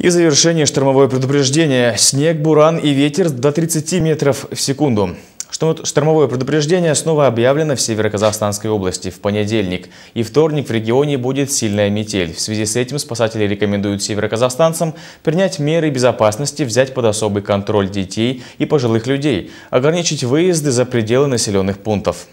И завершение штормовое предупреждение. Снег, буран и ветер до 30 метров в секунду. Штормовое предупреждение снова объявлено в Североказахстанской области в понедельник. И вторник в регионе будет сильная метель. В связи с этим спасатели рекомендуют североказахстанцам принять меры безопасности, взять под особый контроль детей и пожилых людей, ограничить выезды за пределы населенных пунктов.